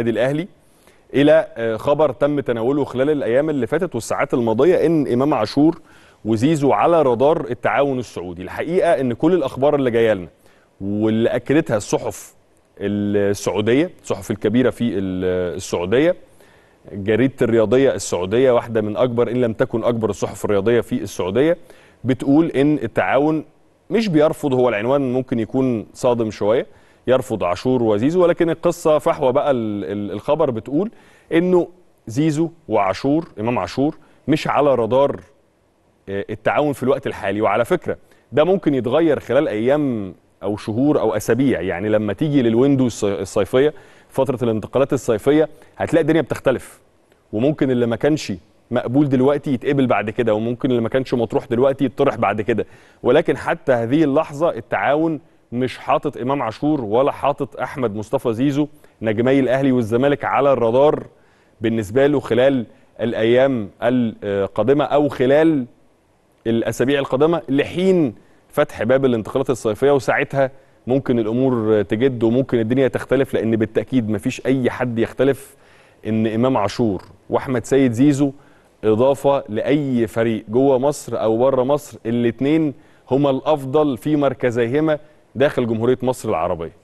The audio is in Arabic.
النادي الاهلي الى آه، خبر تم تناوله خلال الايام اللي فاتت والساعات الماضيه ان امام عاشور وزيزو على رادار التعاون السعودي الحقيقه ان كل الاخبار اللي جايه لنا واللي اكدتها الصحف السعوديه الصحف الكبيره في آه، السعوديه جريده الرياضيه السعوديه واحده من اكبر ان لم تكن اكبر الصحف الرياضيه في السعوديه بتقول ان التعاون مش بيرفض هو العنوان ممكن يكون صادم شويه يرفض عاشور وزيزو ولكن القصه فحوى بقى الخبر بتقول انه زيزو وعاشور امام عاشور مش على رادار آه، التعاون في الوقت الحالي وعلى فكره ده ممكن يتغير خلال ايام او شهور او اسابيع يعني لما تيجي للويندو الصيفيه فتره الانتقالات الصيفيه هتلاقي الدنيا بتختلف وممكن اللي ما كانش مقبول دلوقتي يتقبل بعد كده وممكن اللي ما كانش مطروح دلوقتي يطرح بعد كده ولكن حتى هذه اللحظه التعاون مش حاطط امام عاشور ولا حاطط احمد مصطفى زيزو نجمي الاهلي والزمالك على الرادار بالنسبه له خلال الايام القادمه او خلال الاسابيع القادمه لحين فتح باب الانتقالات الصيفيه وساعتها ممكن الامور تجد وممكن الدنيا تختلف لان بالتاكيد مفيش اي حد يختلف ان امام عاشور واحمد سيد زيزو اضافه لاي فريق جوه مصر او بره مصر الاثنين هما الافضل في مركزيهما داخل جمهورية مصر العربية